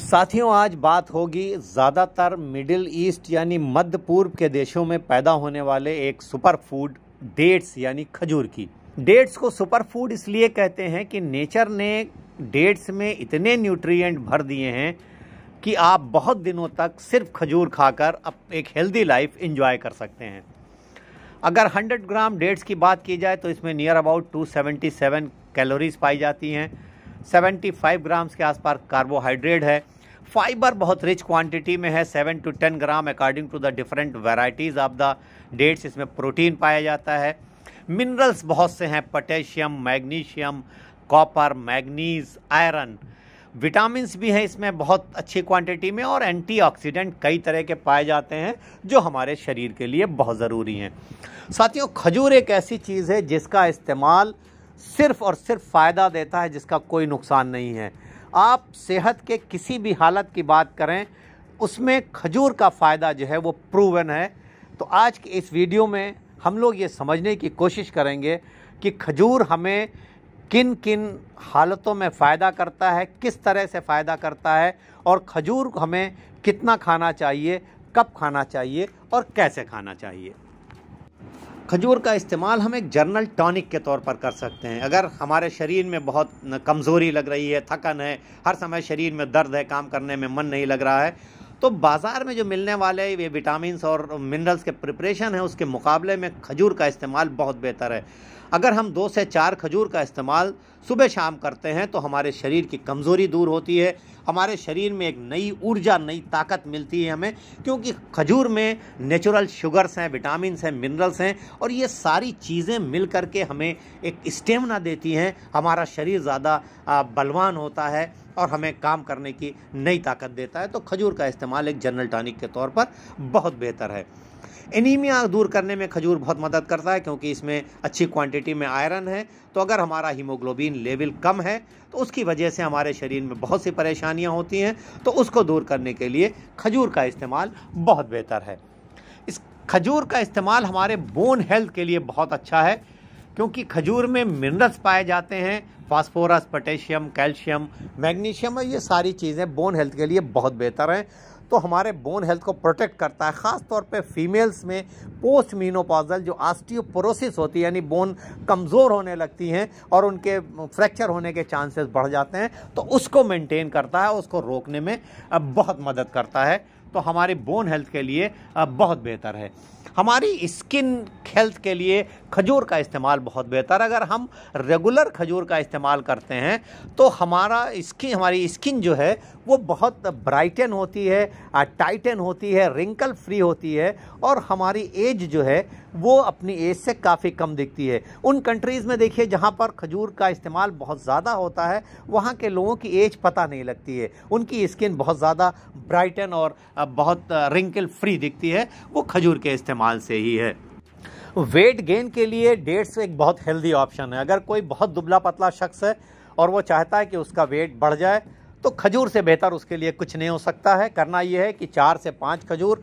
साथियों आज बात होगी ज़्यादातर मिडिल ईस्ट यानी मध्य पूर्व के देशों में पैदा होने वाले एक सुपर फूड डेट्स यानी खजूर की डेट्स को सुपर फूड इसलिए कहते हैं कि नेचर ने डेट्स में इतने न्यूट्रिएंट भर दिए हैं कि आप बहुत दिनों तक सिर्फ खजूर खाकर अब एक हेल्दी लाइफ इंजॉय कर सकते हैं अगर 100 ग्राम डेट्स की बात की जाए तो इसमें नियर अबाउट 277 कैलोरीज पाई जाती हैं सेवेंटी फाइव ग्राम्स के आसपास कार्बोहाइड्रेट है फाइबर बहुत रिच क्वांटिटी में है seven to ten gram according to the different varieties of the dates इसमें प्रोटीन पाया जाता है मिनरल्स बहुत से हैं potassium magnesium copper manganese iron vitamins भी हैं इसमें बहुत अच्छी क्वांटिटी में और एंटीऑक्सीडेंट कई तरह के पाए जाते हैं जो हमारे शरीर के लिए बहुत ज़रूरी हैं साथियों खजूर एक ऐसी चीज़ है जिसका इस्तेमाल सिर्फ और सिर्फ फ़ायदा देता है जिसका कोई नुकसान नहीं है आप सेहत के किसी भी हालत की बात करें उसमें खजूर का फ़ायदा जो है वो प्रूवन है तो आज के इस वीडियो में हम लोग ये समझने की कोशिश करेंगे कि खजूर हमें किन किन हालतों में फ़ायदा करता है किस तरह से फ़ायदा करता है और खजूर हमें कितना खाना चाहिए कब खाना चाहिए और कैसे खाना चाहिए खजूर का इस्तेमाल हम एक जर्नल टॉनिक के तौर पर कर सकते हैं अगर हमारे शरीर में बहुत कमज़ोरी लग रही है थकन है हर समय शरीर में दर्द है काम करने में मन नहीं लग रहा है तो बाज़ार में जो मिलने वाले ये विटामिन और मिनरल्स के प्रिपरेशन है उसके मुकाबले में खजूर का इस्तेमाल बहुत बेहतर है अगर हम दो से चार खजूर का इस्तेमाल सुबह शाम करते हैं तो हमारे शरीर की कमज़ोरी दूर होती है हमारे शरीर में एक नई ऊर्जा नई ताकत मिलती है हमें क्योंकि खजूर में नेचुरल शुगर्स हैं विटामिन हैं मिनरल्स हैं और ये सारी चीज़ें मिल कर के हमें एक स्टेमिना देती हैं हमारा शरीर ज़्यादा बलवान होता है और हमें काम करने की नई ताकत देता है तो खजूर का इस्तेमाल एक जनरल टॉनिक के तौर पर बहुत बेहतर है एनीमिया दूर करने में खजूर बहुत मदद करता है क्योंकि इसमें अच्छी क्वांटिटी में आयरन है तो अगर हमारा हीमोग्लोबिन लेवल कम है तो उसकी वजह से हमारे शरीर में बहुत सी परेशानियाँ होती हैं तो उसको दूर करने के लिए खजूर का इस्तेमाल बहुत बेहतर है इस खजूर का इस्तेमाल हमारे बोन हेल्थ के लिए बहुत अच्छा है क्योंकि खजूर में मिनरल्स पाए जाते हैं फास्फोरस पोटेशियम कैल्शियम मैग्नीशियम और ये सारी चीज़ें बोन हेल्थ के लिए बहुत बेहतर हैं तो हमारे बोन हेल्थ को प्रोटेक्ट करता है ख़ासतौर पर फीमेल्स में पोस्ट मीनोपाजल जो आस्टियोपोरोसिस होती है यानी बोन कमज़ोर होने लगती हैं और उनके फ्रैक्चर होने के चांसेस बढ़ जाते हैं तो उसको मेंटेन करता है उसको रोकने में बहुत मदद करता है तो हमारी बोन हेल्थ के लिए बहुत बेहतर है हमारी स्किन हेल्थ के लिए खजूर का इस्तेमाल बहुत बेहतर अगर हम रेगुलर खजूर का इस्तेमाल करते हैं तो हमारा स्किन हमारी स्किन जो है वो बहुत ब्राइटन होती है टाइटन होती है रिंकल फ्री होती है और हमारी एज जो है वो अपनी एज से काफ़ी कम दिखती है उन कंट्रीज़ में देखिए जहाँ पर खजूर का इस्तेमाल बहुत ज़्यादा होता है वहाँ के लोगों की एज पता नहीं लगती है उनकी स्किन बहुत ज़्यादा ब्राइटन और बहुत रिंकल फ्री दिखती है वो खजूर के इस्तेमाल इस्तेमाल से ही है वेट गेन के लिए डेट्स एक बहुत हेल्दी ऑप्शन है अगर कोई बहुत दुबला पतला शख्स है और वो चाहता है कि उसका वेट बढ़ जाए तो खजूर से बेहतर उसके लिए कुछ नहीं हो सकता है करना यह है कि चार से पाँच खजूर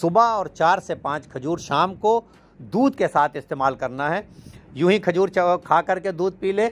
सुबह और चार से पाँच खजूर शाम को दूध के साथ इस्तेमाल करना है यूं ही खजूर खा करके दूध पी ले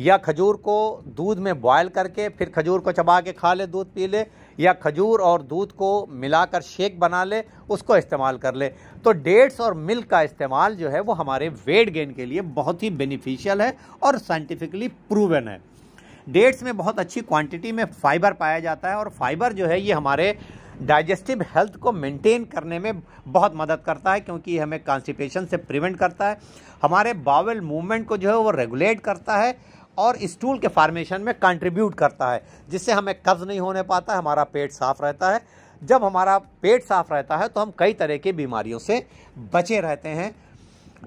या खजूर को दूध में बॉयल करके फिर खजूर को चबा के खा ले दूध पी ले या खजूर और दूध को मिलाकर शेक बना ले उसको इस्तेमाल कर ले तो डेट्स और मिल्क का इस्तेमाल जो है वो हमारे वेट गेन के लिए बहुत ही बेनिफिशियल है और साइंटिफिकली प्रूवन है डेट्स में बहुत अच्छी क्वांटिटी में फाइबर पाया जाता है और फाइबर जो है ये हमारे डाइजेस्टिव हेल्थ को मेंटेन करने में बहुत मदद करता है क्योंकि हमें कॉन्स्टिपेशन से प्रिवेंट करता है हमारे बावल मूवमेंट को जो है वो रेगुलेट करता है और स्टूल के फार्मेशन में कंट्रीब्यूट करता है जिससे हमें कब्ज़ नहीं होने पाता हमारा पेट साफ़ रहता है जब हमारा पेट साफ़ रहता है तो हम कई तरह की बीमारियों से बचे रहते हैं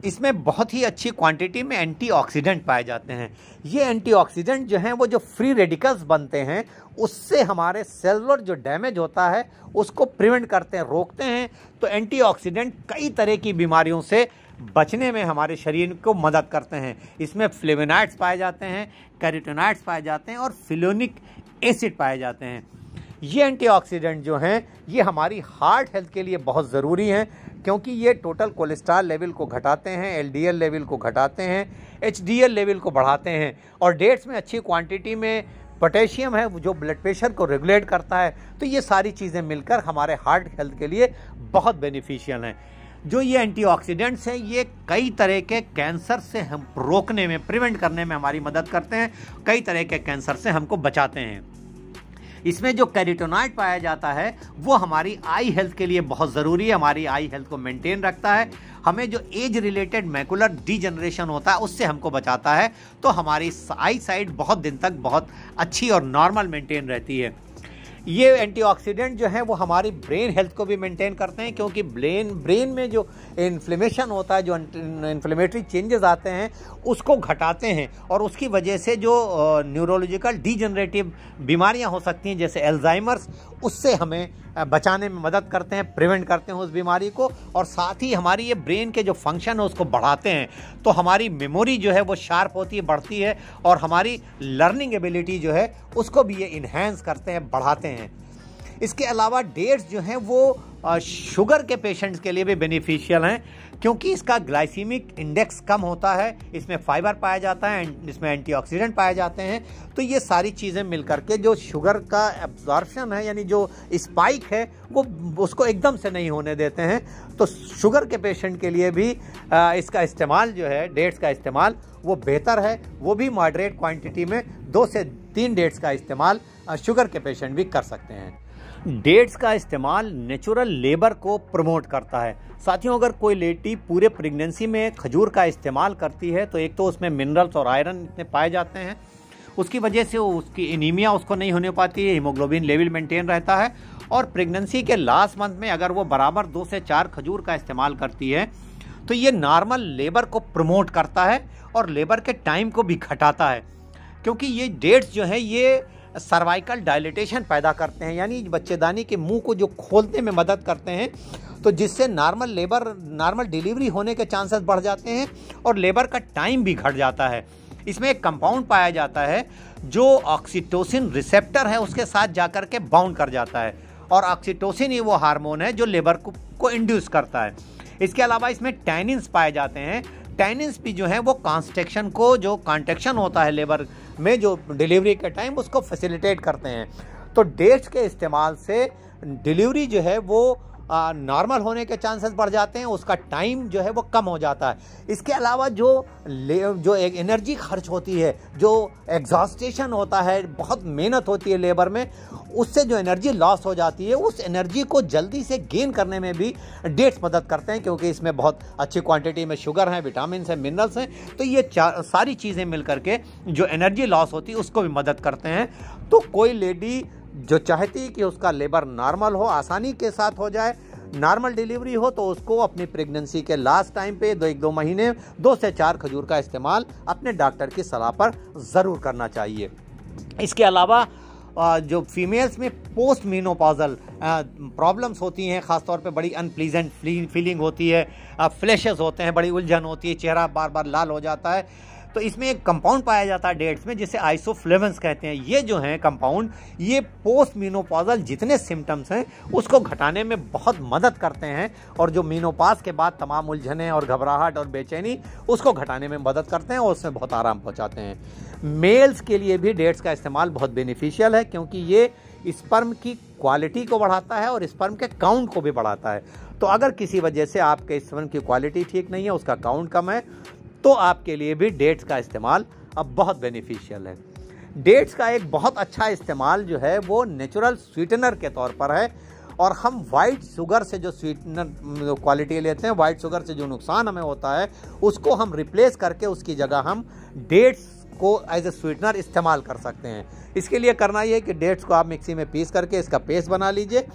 इसमें बहुत ही अच्छी क्वांटिटी में एंटीऑक्सीडेंट पाए जाते हैं ये एंटीऑक्सीडेंट जो हैं वो जो फ्री रेडिकल्स बनते हैं उससे हमारे सेलुलर जो डैमेज होता है उसको प्रिवेंट करते हैं रोकते हैं तो एंटीऑक्सीडेंट कई तरह की बीमारियों से बचने में हमारे शरीर को मदद करते हैं इसमें फ्लेविनाइड्स पाए जाते हैं कैरोटिनाइड्स पाए जाते हैं और फिलोनिक एसिड पाए जाते हैं ये एंटीऑक्सीडेंट जो हैं ये हमारी हार्ट हेल्थ के लिए बहुत ज़रूरी हैं क्योंकि ये टोटल कोलेस्ट्रॉल लेवल को घटाते हैं एलडीएल लेवल को घटाते हैं एचडीएल लेवल को बढ़ाते हैं और डेट्स में अच्छी क्वांटिटी में पोटेशियम है जो ब्लड प्रेशर को रेगुलेट करता है तो ये सारी चीज़ें मिलकर हमारे हार्ट हेल्थ के लिए बहुत बेनिफिशियल हैं जो ये एंटीऑक्सीडेंट्स हैं ये कई तरह के कैंसर से हम रोकने में प्रिवेंट करने में हमारी मदद करते हैं कई तरह के कैंसर से हमको बचाते हैं इसमें जो कैरिटोनाइड पाया जाता है वो हमारी आई हेल्थ के लिए बहुत ज़रूरी है हमारी आई हेल्थ को मेंटेन रखता है हमें जो एज रिलेटेड मैकुलर डीजनरेशन होता है उससे हमको बचाता है तो हमारी आई साइड बहुत दिन तक बहुत अच्छी और नॉर्मल मेंटेन रहती है ये एंटीऑक्सीडेंट जो है वो हमारी ब्रेन हेल्थ को भी मेंटेन करते हैं क्योंकि ब्रेन ब्रेन में जो इन्फ्लेमेशन होता है जो इन्फ्लेमेटरी चेंजेस आते हैं उसको घटाते हैं और उसकी वजह से जो न्यूरोलॉजिकल डीजनरेटिव बीमारियां हो सकती हैं जैसे एल्जाइमर्स उससे हमें बचाने में मदद करते हैं प्रिवेंट करते हैं उस बीमारी को और साथ ही हमारी ये ब्रेन के जो फंक्शन है उसको बढ़ाते हैं तो हमारी मेमोरी जो है वो शार्प होती है बढ़ती है और हमारी लर्निंग एबिलिटी जो है उसको भी ये इन्हेंस करते हैं बढ़ाते हैं इसके अलावा डेट्स जो हैं वो शुगर के पेशेंट्स के लिए भी बेनिफिशियल हैं क्योंकि इसका ग्लाइसीमिक इंडेक्स कम होता है इसमें फाइबर पाया जाता है एंड इसमें एंटीऑक्सीडेंट पाए जाते हैं तो ये सारी चीज़ें मिलकर के जो शुगर का एब्जॉर्प्शन है यानी जो स्पाइक है वो उसको एकदम से नहीं होने देते हैं तो शुगर के पेशेंट के लिए भी इसका इस्तेमाल जो है डेट्स का इस्तेमाल वो बेहतर है वो भी मॉडरेट क्वांटिटी में दो से तीन डेट्स का इस्तेमाल शुगर के पेशेंट भी कर सकते हैं डेट्स का इस्तेमाल नेचुरल लेबर को प्रमोट करता है साथियों अगर कोई लेटी पूरे प्रेगनेंसी में खजूर का इस्तेमाल करती है तो एक तो उसमें मिनरल्स और आयरन इतने पाए जाते हैं उसकी वजह से उसकी एनीमिया उसको नहीं होने पाती है हीमोग्लोबिन लेवल मेंटेन रहता है और प्रेगनेंसी के लास्ट मंथ में अगर वो बराबर दो से चार खजूर का इस्तेमाल करती है तो ये नॉर्मल लेबर को प्रमोट करता है और लेबर के टाइम को भी घटाता है क्योंकि ये डेट्स जो है ये सर्वाइकल डायलिटेशन पैदा करते हैं यानी बच्चेदानी के मुंह को जो खोलने में मदद करते हैं तो जिससे नॉर्मल लेबर नॉर्मल डिलीवरी होने के चांसेस बढ़ जाते हैं और लेबर का टाइम भी घट जाता है इसमें एक कंपाउंड पाया जाता है जो ऑक्सीटोसिन रिसेप्टर है उसके साथ जाकर के बाउंड कर जाता है और ऑक्सीटोसिन ही वो हार्मोन है जो लेबर को, को इंड्यूस करता है इसके अलावा इसमें टैनिन्स पाए जाते हैं टेनिस भी जो है वो कॉन्स्ट्रक्शन को जो कॉन्ट्रेक्शन होता है लेबर में जो डिलीवरी के टाइम उसको फैसिलिटेट करते हैं तो डेट्स के इस्तेमाल से डिलीवरी जो है वो नॉर्मल होने के चांसेस बढ़ जाते हैं उसका टाइम जो है वो कम हो जाता है इसके अलावा जो जो एक एनर्जी खर्च होती है जो एग्जॉस्टेशन होता है बहुत मेहनत होती है लेबर में उससे जो एनर्जी लॉस हो जाती है उस एनर्जी को जल्दी से गेन करने में भी डेट्स मदद करते हैं क्योंकि इसमें बहुत अच्छी क्वांटिटी में शुगर हैं विटामिन हैं मिनरल्स हैं तो ये सारी चीज़ें मिल करके जो एनर्जी लॉस होती है उसको भी मदद करते हैं तो कोई लेडी जो चाहती कि उसका लेबर नॉर्मल हो आसानी के साथ हो जाए नॉर्मल डिलीवरी हो तो उसको अपनी प्रेगनेंसी के लास्ट टाइम पे दो एक दो महीने दो से चार खजूर का इस्तेमाल अपने डॉक्टर की सलाह पर ज़रूर करना चाहिए इसके अलावा जो फीमेल्स में पोस्ट मीनोपाजल प्रॉब्लम्स होती हैं ख़ासतौर पे बड़ी अनप्लीजेंट फीलिंग होती है फ्लैशेस होते हैं बड़ी उलझन होती है चेहरा बार बार लाल हो जाता है तो इसमें एक कंपाउंड पाया जाता है डेट्स में जिसे आइसोफ्लेवेंस कहते हैं ये जो हैं कंपाउंड ये पोस्ट मीनोपॉजल जितने सिम्टम्स हैं उसको घटाने में बहुत मदद करते हैं और जो मीनोपास के बाद तमाम उलझने और घबराहट और बेचैनी उसको घटाने में मदद करते हैं और उसमें बहुत आराम पहुँचाते हैं मेल्स के लिए भी डेट्स का इस्तेमाल बहुत बेनिफिशियल है क्योंकि ये स्पर्म की क्वालिटी को बढ़ाता है और स्पर्म के काउंट को भी बढ़ाता है तो अगर किसी वजह से आपके स्पर्म की क्वालिटी ठीक नहीं है उसका काउंट कम है तो आपके लिए भी डेट्स का इस्तेमाल अब बहुत बेनिफिशियल है डेट्स का एक बहुत अच्छा इस्तेमाल जो है वो नेचुरल स्वीटनर के तौर पर है और हम वाइट शुगर से जो स्वीटनर क्वालिटी लेते हैं वाइट शुगर से जो नुकसान हमें होता है उसको हम रिप्लेस करके उसकी जगह हम डेट्स को एज ए स्वीटनर इस्तेमाल कर सकते हैं इसके लिए करना ये है कि डेट्स को आप मिक्सी में पीस करके इसका पेस्ट बना लीजिए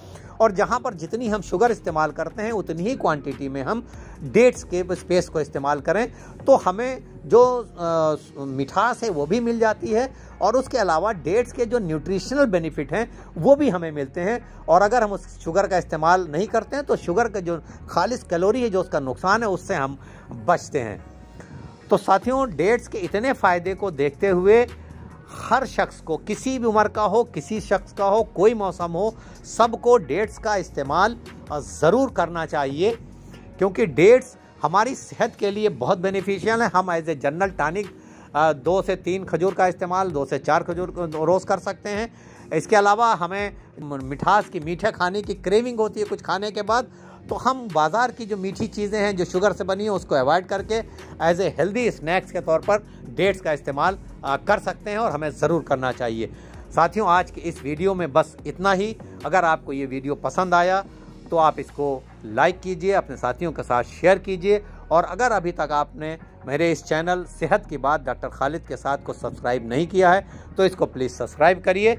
और जहाँ पर जितनी हम शुगर इस्तेमाल करते हैं उतनी ही क्वांटिटी में हम डेट्स के स्पेस को इस्तेमाल करें तो हमें जो मिठास है वो भी मिल जाती है और उसके अलावा डेट्स के जो न्यूट्रिशनल बेनिफिट हैं वो भी हमें मिलते हैं और अगर हम उस शुगर का इस्तेमाल नहीं करते हैं तो शुगर का जो खालिश कैलोरी है जो उसका नुकसान है उससे हम बचते हैं तो साथियों डेट्स के इतने फ़ायदे को देखते हुए हर शख्स को किसी भी उम्र का हो किसी शख्स का हो कोई मौसम हो सबको डेट्स का इस्तेमाल ज़रूर करना चाहिए क्योंकि डेट्स हमारी सेहत के लिए बहुत बेनिफिशियल है हम एज ए जनरल टानिक दो से तीन खजूर का इस्तेमाल दो से चार खजूर रोज़ कर सकते हैं इसके अलावा हमें मिठास की मीठे खाने की क्रेविंग होती है कुछ खाने के बाद तो हम बाज़ार की जो मीठी चीज़ें हैं जो शुगर से बनी हो उसको अवॉइड करके एज ए हेल्दी स्नैक्स के तौर पर डेट्स का इस्तेमाल कर सकते हैं और हमें ज़रूर करना चाहिए साथियों आज के इस वीडियो में बस इतना ही अगर आपको ये वीडियो पसंद आया तो आप इसको लाइक कीजिए अपने साथियों के साथ शेयर कीजिए और अगर अभी तक आपने मेरे इस चैनल सेहत की बात डॉक्टर खालिद के साथ को सब्सक्राइब नहीं किया है तो इसको प्लीज़ सब्सक्राइब करिए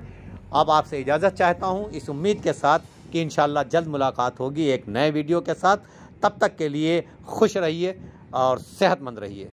अब आपसे इजाज़त चाहता हूँ इस उम्मीद के साथ कि इन जल्द मुलाकात होगी एक नए वीडियो के साथ तब तक के लिए खुश रहिए और सेहतमंद रहिए